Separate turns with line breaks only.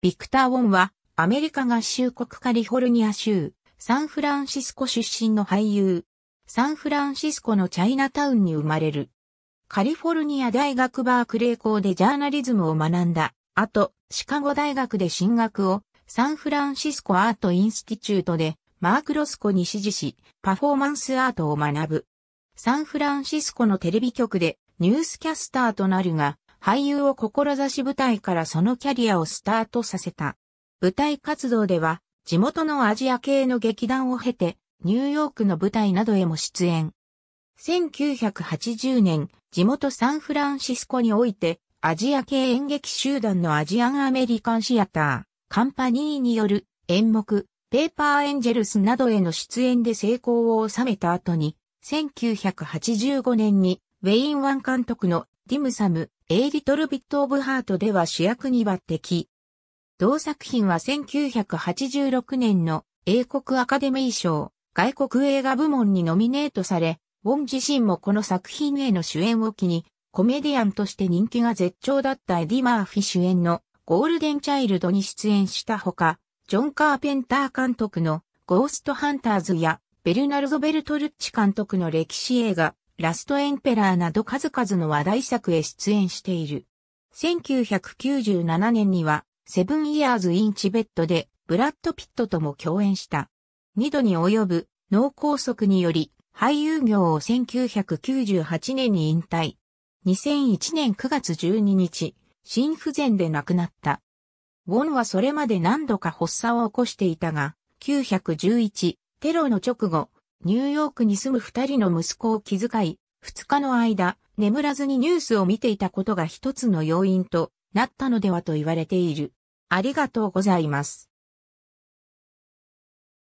ビクター・ウォンは、アメリカ合衆国カリフォルニア州、サンフランシスコ出身の俳優。サンフランシスコのチャイナタウンに生まれる。カリフォルニア大学バークレー校でジャーナリズムを学んだ。後、シカゴ大学で進学を、サンフランシスコアートインスティチュートで、マーク・ロスコに指示し、パフォーマンスアートを学ぶ。サンフランシスコのテレビ局で、ニュースキャスターとなるが、俳優を志し舞台からそのキャリアをスタートさせた。舞台活動では、地元のアジア系の劇団を経て、ニューヨークの舞台などへも出演。1980年、地元サンフランシスコにおいて、アジア系演劇集団のアジアンアメリカンシアター、カンパニーによる演目、ペーパーエンジェルスなどへの出演で成功を収めた後に、1985年にウェイン・ワン監督のティムサム、エイリトルビット・オブ・ハートでは主役に抜擢。同作品は1986年の英国アカデミー賞外国映画部門にノミネートされ、ウォン自身もこの作品への主演を機に、コメディアンとして人気が絶頂だったエディ・マーフィ主演のゴールデン・チャイルドに出演したほか、ジョン・カーペンター監督のゴースト・ハンターズやベルナルド・ベルトルッチ監督の歴史映画ラストエンペラーなど数々の話題作へ出演している。1997年には、セブンイヤーズ・イン・チベットで、ブラッド・ピットとも共演した。二度に及ぶ脳梗塞により、俳優業を1998年に引退。2001年9月12日、心不全で亡くなった。ウォンはそれまで何度か発作を起こしていたが、911、テロの直後、ニューヨークに住む二人の息子を気遣い、二日の間、眠らずにニュースを見ていたことが一つの要因となったのではと言われている。ありがとうございます。